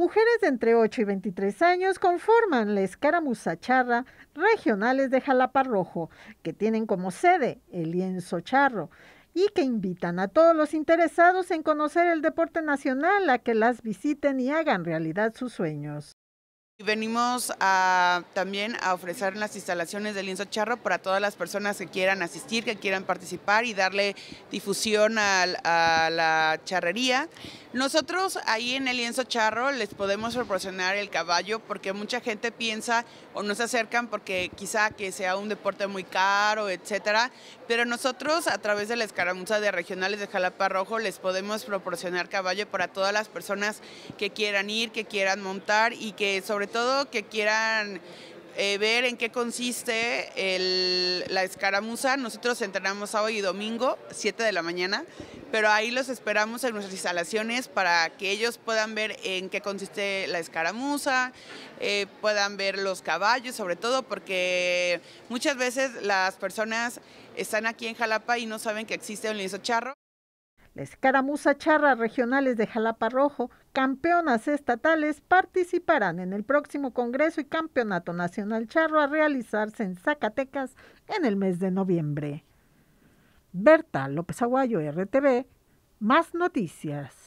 Mujeres de entre 8 y 23 años conforman la escaramuza charra regionales de Jalapa Rojo, que tienen como sede el lienzo charro y que invitan a todos los interesados en conocer el deporte nacional a que las visiten y hagan realidad sus sueños. Venimos a, también a ofrecer las instalaciones del lienzo charro para todas las personas que quieran asistir, que quieran participar y darle difusión a, la charrería. Nosotros ahí en el lienzo charro les podemos proporcionar el caballo porque mucha gente piensa o no se acercan porque quizá que sea un deporte muy caro, etcétera, pero nosotros a través de la escaramuza de regionales de Jalapa Rojo les podemos proporcionar caballo para todas las personas que quieran ir, que quieran montar y que sobre todo que quieran eh, ver en qué consiste la escaramuza. Nosotros entrenamos sábado y domingo, 7 de la mañana, pero ahí los esperamos en nuestras instalaciones para que ellos puedan ver en qué consiste la escaramuza, eh, puedan ver los caballos, sobre todo porque muchas veces las personas están aquí en Jalapa y no saben que existe un lienzo charro. Las escaramuza charra regionales de Jalapa Rojo, campeonas estatales, participarán en el próximo Congreso y Campeonato Nacional Charro a realizarse en Zacatecas en el mes de noviembre. Berta López Aguayo, RTV, más noticias.